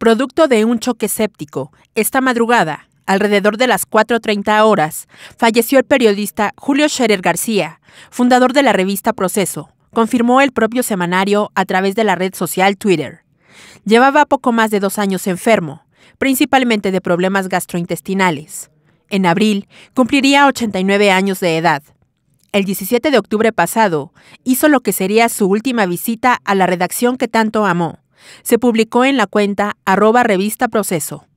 producto de un choque séptico. Esta madrugada, alrededor de las 4.30 horas, falleció el periodista Julio Scherer García, fundador de la revista Proceso, confirmó el propio semanario a través de la red social Twitter. Llevaba poco más de dos años enfermo, principalmente de problemas gastrointestinales. En abril cumpliría 89 años de edad. El 17 de octubre pasado hizo lo que sería su última visita a la redacción que tanto amó se publicó en la cuenta arroba revista proceso.